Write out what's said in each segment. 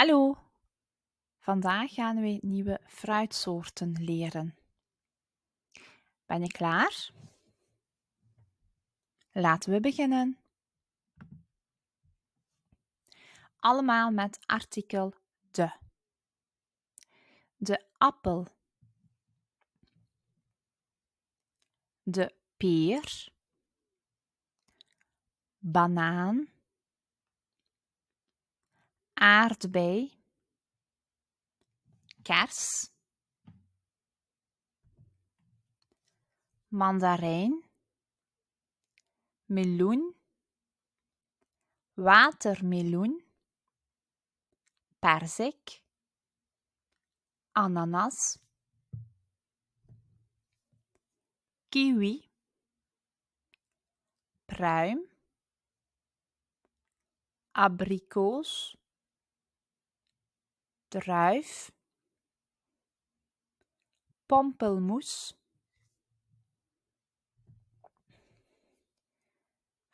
Hallo! Vandaag gaan we nieuwe fruitsoorten leren. Ben je klaar? Laten we beginnen. Allemaal met artikel de. De appel. De peer. Banaan aardbei, kers, mandarijn, meloen, watermeloen, perzik, ananas, kiwi, pruim, abrikoos, druif, pampelmoes,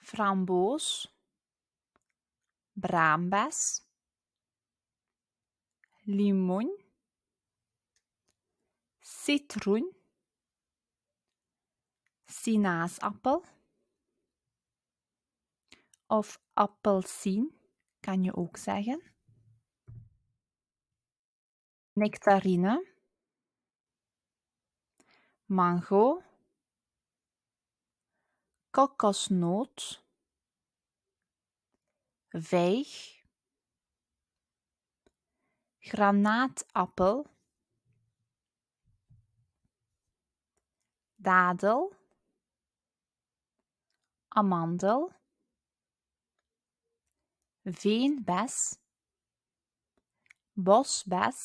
framboos, braambes, limoen, citroen, sinaasappel of appelsien kan je ook zeggen nectarine mango kokosnoot vijg granaatappel dadel amandel veenbes bosbes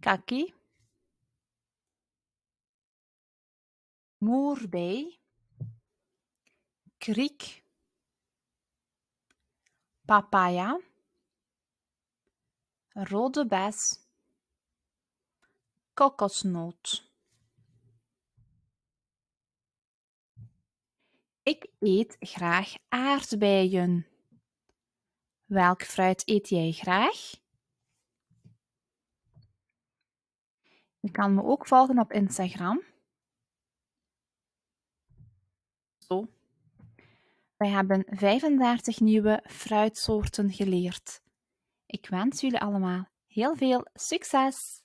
kaki, moerbei, kriek, papaya, rode bes, kokosnoot. Ik eet graag aardbeien. Welk fruit eet jij graag? Je kan me ook volgen op Instagram. Zo. Wij hebben 35 nieuwe fruitsoorten geleerd. Ik wens jullie allemaal heel veel succes!